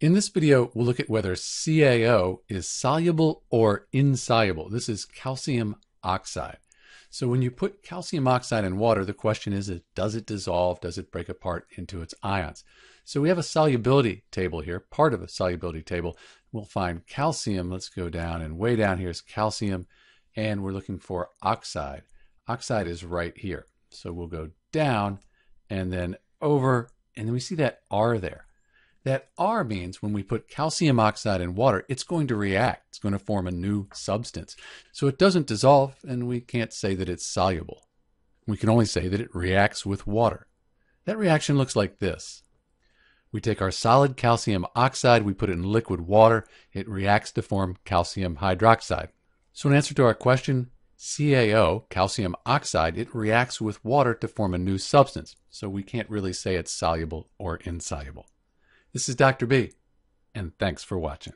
In this video, we'll look at whether CaO is soluble or insoluble. This is calcium oxide. So when you put calcium oxide in water, the question is, does it dissolve? Does it break apart into its ions? So we have a solubility table here, part of a solubility table. We'll find calcium. Let's go down and way down here is calcium. And we're looking for oxide. Oxide is right here. So we'll go down and then over. And then we see that R there. That R means when we put calcium oxide in water, it's going to react. It's going to form a new substance. So it doesn't dissolve, and we can't say that it's soluble. We can only say that it reacts with water. That reaction looks like this. We take our solid calcium oxide, we put it in liquid water, it reacts to form calcium hydroxide. So, in answer to our question, CaO, calcium oxide, it reacts with water to form a new substance, so we can't really say it's soluble or insoluble. This is Dr. B, and thanks for watching.